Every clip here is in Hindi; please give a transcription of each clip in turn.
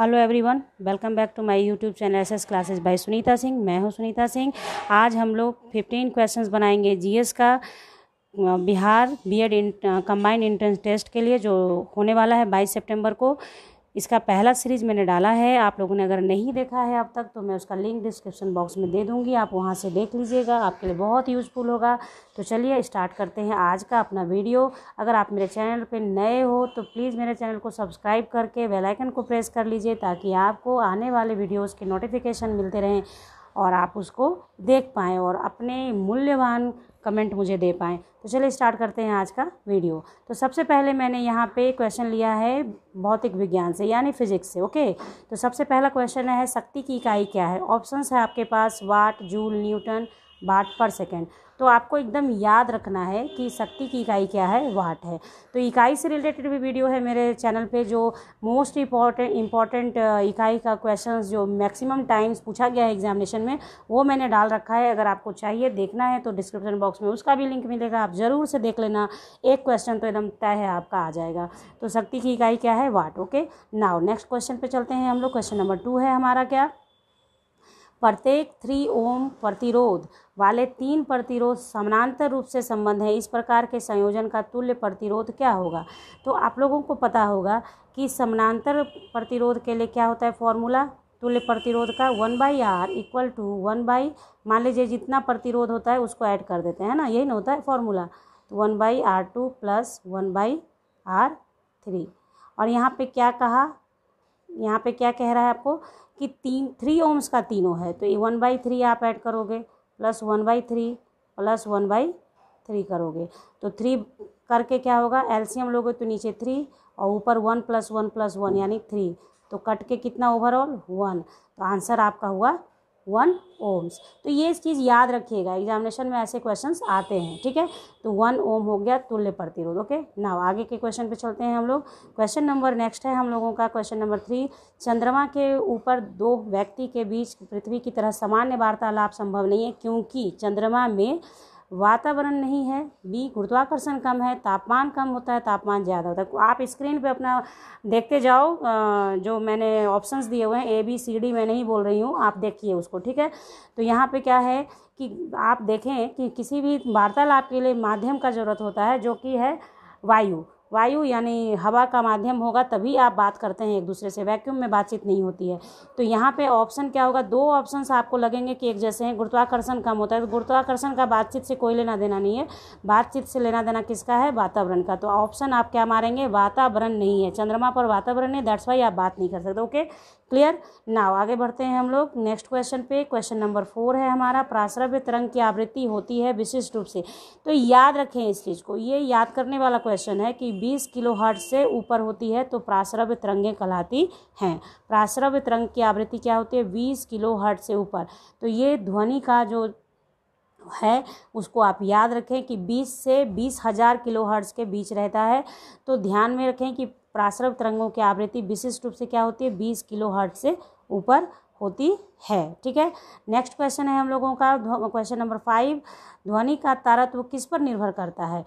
hello everyone welcome back to my YouTube channel S S classes by Sunita Singh मैं हूं सुनीता सिंह आज हम लोग 15 क्वेश्चंस बनाएंगे जीएस का Bihar BEd combined entrance test के लिए जो होने वाला है 22 सितंबर को इसका पहला सीरीज़ मैंने डाला है आप लोगों ने अगर नहीं देखा है अब तक तो मैं उसका लिंक डिस्क्रिप्शन बॉक्स में दे दूँगी आप वहाँ से देख लीजिएगा आपके लिए बहुत यूज़फुल होगा तो चलिए स्टार्ट करते हैं आज का अपना वीडियो अगर आप मेरे चैनल पर नए हो तो प्लीज़ मेरे चैनल को सब्सक्राइब करके बेलाइकन को प्रेस कर लीजिए ताकि आपको आने वाले वीडियोज़ के नोटिफिकेशन मिलते रहें और आप उसको देख पाएँ और अपने मूल्यवान कमेंट मुझे दे पाएँ तो चलिए स्टार्ट करते हैं आज का वीडियो तो सबसे पहले मैंने यहाँ पे क्वेश्चन लिया है भौतिक विज्ञान से यानी फिजिक्स से ओके तो सबसे पहला क्वेश्चन है शक्ति की इकाई क्या है ऑप्शंस है आपके पास वाट जूल न्यूटन बाट पर सेकेंड तो आपको एकदम याद रखना है कि शक्ति की इकाई क्या है वाट है तो इकाई से रिलेटेड भी वीडियो है मेरे चैनल पे जो मोस्ट इम्पॉर्टेंट इम्पॉर्टेंट इकाई का क्वेश्चंस जो मैक्सिमम टाइम्स पूछा गया है एग्जामिनेशन में वो मैंने डाल रखा है अगर आपको चाहिए देखना है तो डिस्क्रिप्शन बॉक्स में उसका भी लिंक मिलेगा आप ज़रूर से देख लेना एक क्वेश्चन तो एकदम तय है आपका आ जाएगा तो शक्ति की इकाई क्या है watt okay now next question पर चलते हैं हम लोग क्वेश्चन नंबर टू है हमारा क्या प्रत्येक थ्री ओम प्रतिरोध वाले तीन प्रतिरोध समानांतर रूप से संबंध है इस प्रकार के संयोजन का तुल्य प्रतिरोध क्या होगा तो आप लोगों को पता होगा कि समानांतर प्रतिरोध के लिए क्या होता है फॉर्मूला तुल्य प्रतिरोध का one by R equal to one by मान लीजिए जितना प्रतिरोध होता है उसको ऐड कर देते हैं ना यही ना होता है फॉर्मूला तो one by R two plus one by R three और यहाँ पे क्या कहा यहाँ पे क्या कह रहा है आपको कि तीन थ्री ओम्स का तीनों है तो ये वन बाई थ्री आप ऐड करोगे plus one by three plus one by three करोगे तो थ्री करके क्या होगा एलसीएम लोगे तो नीचे थ्री और ऊपर one plus one plus one यानी थ्री तो कट के कितना ओवरऑल वन तो आंसर आपका हुआ वन ओम्स तो ये चीज़ याद रखिएगा एग्जामिनेशन में ऐसे क्वेश्चन आते हैं ठीक है तो वन ओम हो गया तुल्य प्रतिरोध ओके ना आगे के क्वेश्चन पे चलते हैं हम लोग क्वेश्चन नंबर नेक्स्ट है हम लोगों का क्वेश्चन नंबर थ्री चंद्रमा के ऊपर दो व्यक्ति के बीच पृथ्वी की तरह सामान्य वार्तालाप संभव नहीं है क्योंकि चंद्रमा में वातावरण नहीं है बी गुरुत्वाकर्षण कम है तापमान कम होता है तापमान ज़्यादा होता है तो आप स्क्रीन पे अपना देखते जाओ जो मैंने ऑप्शंस दिए हुए हैं ए बी सी डी मैं नहीं बोल रही हूँ आप देखिए उसको ठीक है तो यहाँ पे क्या है कि आप देखें कि किसी भी वार्तालाप के लिए माध्यम का ज़रूरत होता है जो कि है वायु वायु यानी हवा का माध्यम होगा तभी आप बात करते हैं एक दूसरे से वैक्यूम में बातचीत नहीं होती है तो यहाँ पे ऑप्शन क्या होगा दो ऑप्शन आपको लगेंगे कि एक जैसे हैं गुरुत्वाकर्षण कम होता है तो गुरुत्वाकर्षण का बातचीत से कोई लेना देना नहीं है बातचीत से लेना देना किसका है वातावरण का तो ऑप्शन आप क्या मारेंगे वातावरण नहीं है चंद्रमा पर वातावरण है दैट्स वाई आप बात नहीं कर सकते ओके क्लियर नाव आगे बढ़ते हैं हम लोग नेक्स्ट क्वेश्चन पे क्वेश्चन नंबर फोर है हमारा प्राश्रव्य तरंग की आवृत्ति होती है विशिष्ट रूप से तो याद रखें इस चीज़ को ये याद करने वाला क्वेश्चन है कि बीस किलो हर्ट से ऊपर होती है तो प्राश्रव्य तरंगें कहलाती हैं प्राश्रव्य तरंग की आवृत्ति क्या होती है बीस किलो हर्ट से ऊपर तो ये ध्वनि का जो है उसको आप याद रखें कि 20 से बीस हज़ार किलो हर्ट्ज़ के बीच रहता है तो ध्यान में रखें कि प्राश्रव तरंगों की आवृत्ति विशिष्ट रूप से क्या होती है बीस किलो हर्ट से ऊपर होती है ठीक है नेक्स्ट क्वेश्चन है हम लोगों का क्वेश्चन नंबर फाइव ध्वनि का तारत्व किस पर निर्भर करता है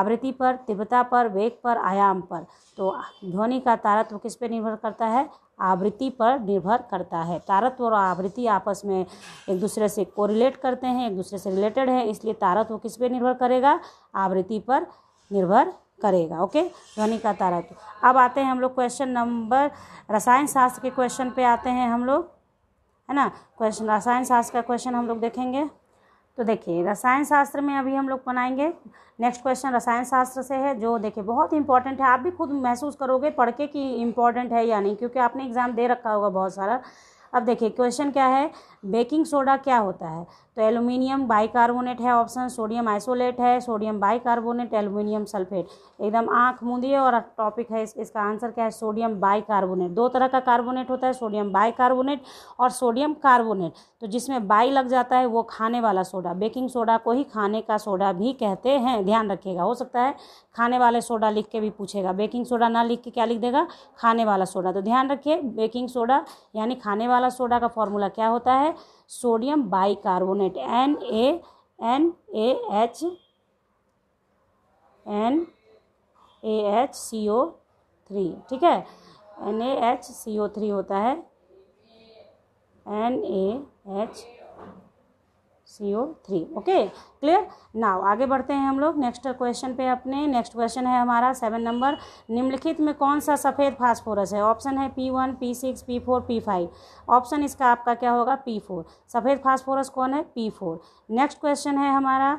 आवृत्ति पर तीव्रता पर वेग पर आयाम पर तो ध्वनि का तारत्व किस पर निर्भर करता है आवृत्ति पर निर्भर करता है तारत्व और आवृत्ति आपस में एक दूसरे से कोरिलेट करते हैं एक दूसरे से रिलेटेड है इसलिए तारत्व किस पर निर्भर करेगा आवृत्ति पर निर्भर करेगा ओके ध्वनि का तो अब आते हैं हम लोग क्वेश्चन नंबर रसायन शास्त्र के क्वेश्चन पे आते हैं हम लोग है ना क्वेश्चन रसायन शास्त्र का क्वेश्चन हम लोग देखेंगे तो देखिए रसायन शास्त्र में अभी हम लोग बनाएंगे नेक्स्ट क्वेश्चन रसायन शास्त्र से है जो देखिए बहुत इंपॉर्टेंट है आप भी खुद महसूस करोगे पढ़ के कि इम्पॉर्टेंट है या नहीं क्योंकि आपने एग्ज़ाम दे रखा होगा बहुत सारा अब देखिए क्वेश्चन क्या है बेकिंग सोडा क्या होता है तो एल्यूमिनियम बाइकार्बोनेट है ऑप्शन सोडियम आइसोलेट है सोडियम बाइकार्बोनेट एलुमिनियम सल्फेट एकदम आँख मूंदिए और टॉपिक है इस, इसका आंसर क्या है सोडियम बाइकार्बोनेट दो तरह का कार्बोनेट होता है सोडियम बाइकार्बोनेट और सोडियम कार्बोनेट तो जिसमें बाई लग जाता है वो खाने वाला सोडा बेकिंग सोडा को ही खाने का सोडा भी कहते हैं ध्यान रखिएगा हो सकता है खाने वाले सोडा लिख के भी पूछेगा बेकिंग सोडा ना लिख के क्या लिख देगा खाने वाला सोडा तो ध्यान रखिए बेकिंग सोडा यानी खाने वाला वाला सोडा का फॉर्मूला क्या होता है sodium bicarbonate N A N A H N A H C O three ठीक है N A H C O three होता है N A H C O three okay clear now आगे बढ़ते हैं हम लोग नेक्स्ट क्वेश्चन पे अपने नेक्स्ट क्वेश्चन है हमारा सेवन नंबर निम्नलिखित में कौन सा सफ़ेद फास्फोरस है ऑप्शन है P one P six P four P five option इसका आपका क्या होगा पी फोर सफ़ेद फास्फोरस कौन है पी फोर नेक्स्ट क्वेश्चन है हमारा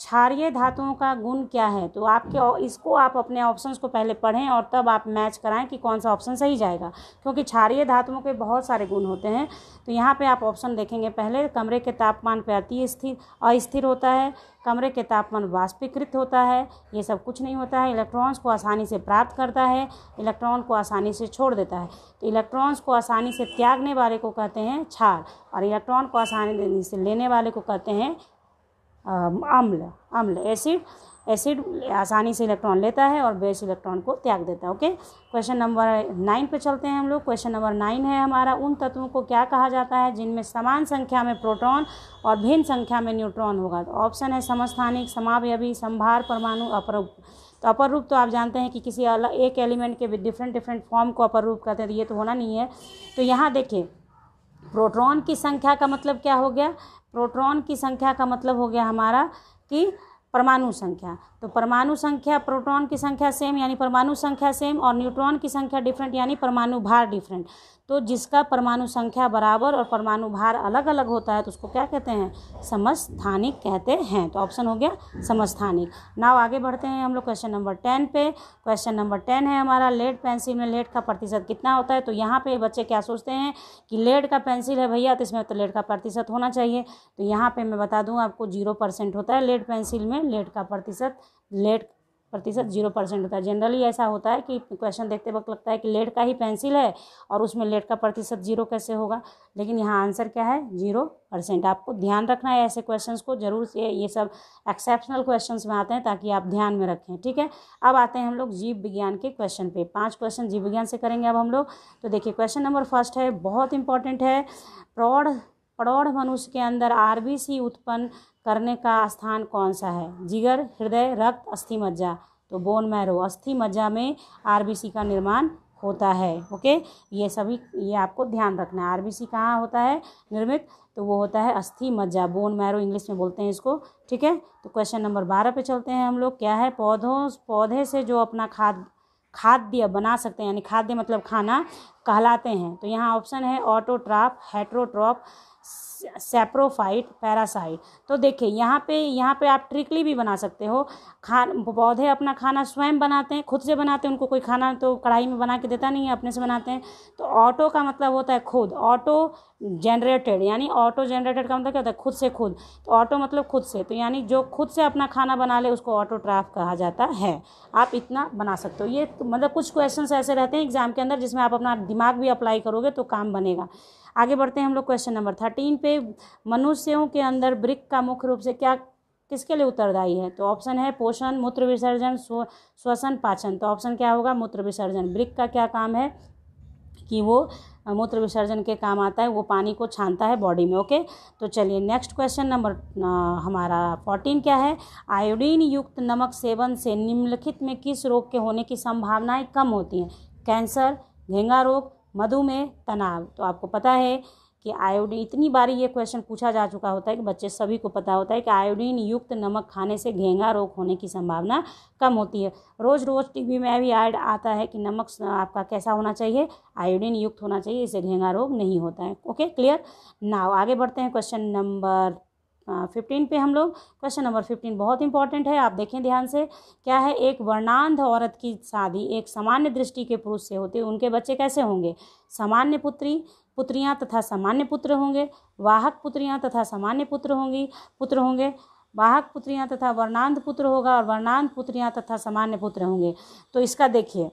क्षारिय धातुओं का गुण क्या है तो आपके इसको आप अपने ऑप्शंस को पहले पढ़ें और तब आप मैच कराएं कि कौन सा ऑप्शन सही जाएगा क्योंकि क्षारिय धातुओं के बहुत सारे गुण होते हैं तो यहाँ पे आप ऑप्शन देखेंगे पहले कमरे के तापमान पर अति स्थिर अस्थिर होता है कमरे के तापमान वाष्पीकृत होता है ये सब कुछ नहीं होता है इलेक्ट्रॉन्स को आसानी से प्राप्त करता है इलेक्ट्रॉन को आसानी से छोड़ देता है तो इलेक्ट्रॉन्स को आसानी से त्यागने वाले को कहते हैं छार और इलेक्ट्रॉन को आसानी से लेने वाले को कहते हैं अम्ल अम्ल एसिड एसिड आसानी से इलेक्ट्रॉन लेता है और बेस इलेक्ट्रॉन को त्याग देता है ओके क्वेश्चन नंबर नाइन पे चलते हैं हम लोग क्वेश्चन नंबर नाइन है हमारा उन तत्वों को क्या कहा जाता है जिनमें समान संख्या में प्रोटॉन और भिन्न संख्या में न्यूट्रॉन होगा तो ऑप्शन है समस्थानिक समावयवी संभार परमाणु अपर तो अपर रूप तो आप जानते हैं कि किसी अलग एक एलिमेंट के डिफरेंट डिफरेंट फॉर्म को अपर रूप कहते हैं तो ये तो होना नहीं है तो यहाँ देखिए प्रोटॉन की संख्या का मतलब क्या हो गया प्रोटॉन की संख्या का मतलब हो गया हमारा कि परमाणु संख्या तो परमाणु संख्या प्रोटॉन की संख्या सेम यानी परमाणु संख्या सेम और न्यूट्रॉन की संख्या डिफरेंट यानी परमाणु भार डिफरेंट तो जिसका परमाणु संख्या बराबर और परमाणु भार अलग अलग होता है तो उसको क्या कहते हैं समस्थानिक कहते हैं तो ऑप्शन हो गया समस्थानिक नाव आगे बढ़ते हैं हम लोग क्वेश्चन नंबर टेन पे क्वेश्चन नंबर टेन है हमारा लेड पेंसिल में लेड का प्रतिशत कितना होता है तो यहाँ पे बच्चे क्या सोचते हैं कि लेड का पेंसिल है भैया तो इसमें तो लेड का प्रतिशत होना चाहिए तो यहाँ पर मैं बता दूँ आपको जीरो परसेंट होता है लेड पेंसिल में लेड का प्रतिशत लेड प्रतिशत जीरो परसेंट होता है जनरली ऐसा होता है कि क्वेश्चन देखते वक्त लगता है कि लेड का ही पेंसिल है और उसमें लेड का प्रतिशत जीरो कैसे होगा लेकिन यहाँ आंसर क्या है जीरो परसेंट आपको ध्यान रखना है ऐसे क्वेश्चन को जरूर से ये सब एक्सेप्शनल क्वेश्चन में आते हैं ताकि आप ध्यान में रखें ठीक है अब आते हैं हम लोग जीव विज्ञान के क्वेश्चन पे पांच क्वेश्चन जीव विज्ञान से करेंगे अब हम लोग तो देखिए क्वेश्चन नंबर फर्स्ट है बहुत इंपॉर्टेंट है प्रौढ़ प्रौढ़ मनुष्य के अंदर आरबीसी उत्पन्न करने का स्थान कौन सा है जिगर हृदय रक्त अस्थि मज्जा तो बोन मैरो अस्थि मज्जा में आर का निर्माण होता है ओके ये सभी ये आपको ध्यान रखना है आरबीसी कहाँ होता है निर्मित तो वो होता है अस्थि मज्जा बोन मैरो इंग्लिश में बोलते हैं इसको ठीक है तो क्वेश्चन नंबर बारह पे चलते हैं हम लोग क्या है पौधों पौधे से जो अपना खाद खाद्य बना सकते हैं यानी खाद्य मतलब खाना कहलाते हैं तो यहाँ ऑप्शन है ऑटोट्राप हेट्रोट्रॉप सेप्रोफाइट पैरासाइट तो देखिए यहाँ पे यहाँ पे आप ट्रिकली भी बना सकते हो खा पौधे अपना खाना स्वयं बनाते हैं खुद से बनाते हैं उनको कोई खाना तो कढ़ाई में बना के देता नहीं है अपने से बनाते हैं तो ऑटो का मतलब होता है खुद ऑटो जनरेटेड यानी ऑटो जनरेटेड का मतलब क्या होता है खुद से खुद तो ऑटो मतलब खुद से तो यानी जो खुद से अपना खाना बना ले उसको ऑटो ट्राफ कहा जाता है आप इतना बना सकते हो ये तो मतलब कुछ क्वेश्चन ऐसे रहते हैं एग्जाम के अंदर जिसमें आप अपना दिमाग भी अप्लाई करोगे तो काम बनेगा आगे बढ़ते हैं हम लोग क्वेश्चन नंबर थर्टीन पे मनुष्यों के अंदर ब्रिक का मुख्य रूप से क्या किसके लिए उत्तरदायी है तो ऑप्शन है पोषण मूत्र विसर्जन श्वसन पाचन तो ऑप्शन क्या होगा मूत्र विसर्जन ब्रिक का क्या काम है कि वो मूत्र विसर्जन के काम आता है वो पानी को छानता है बॉडी में ओके तो चलिए नेक्स्ट क्वेश्चन नंबर हमारा फोर्टीन क्या है आयोडीन युक्त नमक सेवन से निम्नलिखित में किस रोग के होने की संभावनाएं कम होती हैं कैंसर घेंगा रोग मधुमेह तनाव तो आपको पता है कि आयोडीन इतनी बारी ये क्वेश्चन पूछा जा चुका होता है कि बच्चे सभी को पता होता है कि आयोडीन युक्त नमक खाने से घेंगा रोग होने की संभावना कम होती है रोज़ रोज़ टीवी में भी ऐड आता है कि नमक आपका कैसा होना चाहिए आयोडीन युक्त होना चाहिए इससे घेंगा रोग नहीं होता है ओके क्लियर नाव आगे बढ़ते हैं क्वेश्चन नंबर फिफ्टीन पे हम लोग क्वेश्चन नंबर फिफ्टीन बहुत इंपॉर्टेंट है आप देखें ध्यान से क्या है एक वर्णांध औरत की शादी एक सामान्य दृष्टि के पुरुष से होती उनके बच्चे कैसे होंगे सामान्य पुत्री पुत्रियाँ तथा सामान्य पुत्र होंगे वाहक पुत्रियाँ तथा सामान्य पुत्र होंगी पुत्र होंगे वाहक पुत्रियाँ तथा वर्णांध पुत्र होगा और वर्णांध पुत्रियाँ तथा सामान्य पुत्र होंगे तो इसका देखिए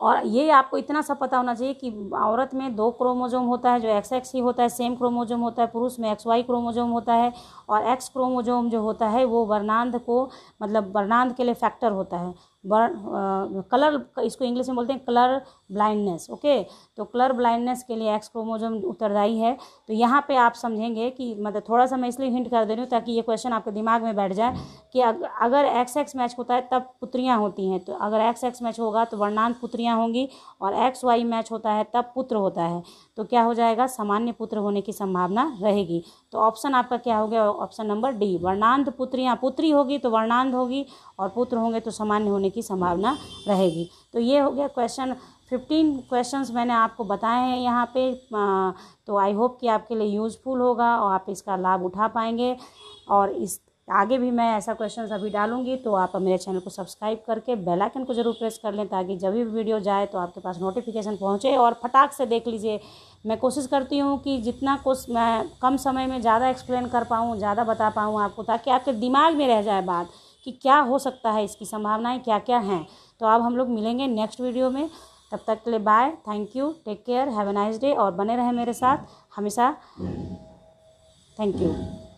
और ये आपको इतना सा पता होना चाहिए कि औरत में दो क्रोमोजोम होता है जो एक्स एक्स ही होता है सेम क्रोमोजोम होता है पुरुष में एक्स वाई क्रोमोजोम होता है और एक्स क्रोमोजोम जो होता है वो वर्णांध को मतलब वर्णांध के लिए फैक्टर होता है बर्न कलर इसको इंग्लिश में बोलते हैं कलर ब्लाइंडनेस ओके तो कलर ब्लाइंडनेस के लिए एक्स क्रोमोजोम उत्तरदायी है तो यहाँ पे आप समझेंगे कि मतलब थोड़ा सा मैं इसलिए हिंट कर दे रही हूँ ताकि ये क्वेश्चन आपके दिमाग में बैठ जाए कि अगर एक्स एक्स मैच होता है तब पुत्रियाँ होती हैं तो अगर एक्स एक्स मैच होगा तो वर्णांत पुत्रियाँ होंगी और एक्स वाई मैच होता है तब पुत्र होता है तो क्या हो जाएगा सामान्य पुत्र होने की संभावना रहेगी तो ऑप्शन आपका क्या हो गया ऑप्शन नंबर डी वर्णांध पुत्र या पुत्री होगी तो वर्णांध होगी और पुत्र होंगे तो सामान्य होने की संभावना रहेगी तो ये हो गया क्वेश्चन फिफ्टीन क्वेश्चंस मैंने आपको बताए हैं यहाँ पे तो आई होप कि आपके लिए यूज़फुल होगा और आप इसका लाभ उठा पाएंगे और इस आगे भी मैं ऐसा क्वेश्चन अभी डालूंगी तो आप मेरे चैनल को सब्सक्राइब करके बेल आइकन को जरूर प्रेस कर लें ताकि जब भी वीडियो जाए तो आपके पास नोटिफिकेशन पहुंचे और फटाक से देख लीजिए मैं कोशिश करती हूँ कि जितना कुछ मैं कम समय में ज़्यादा एक्सप्लेन कर पाऊँ ज़्यादा बता पाऊँ आपको ताकि आपके दिमाग में रह जाए बात कि क्या हो सकता है इसकी संभावनाएं क्या क्या हैं तो अब हम लोग मिलेंगे नेक्स्ट वीडियो में तब तक के लिए bye thank you take care have a nice day और बने रहें मेरे साथ हमेशा थैंक यू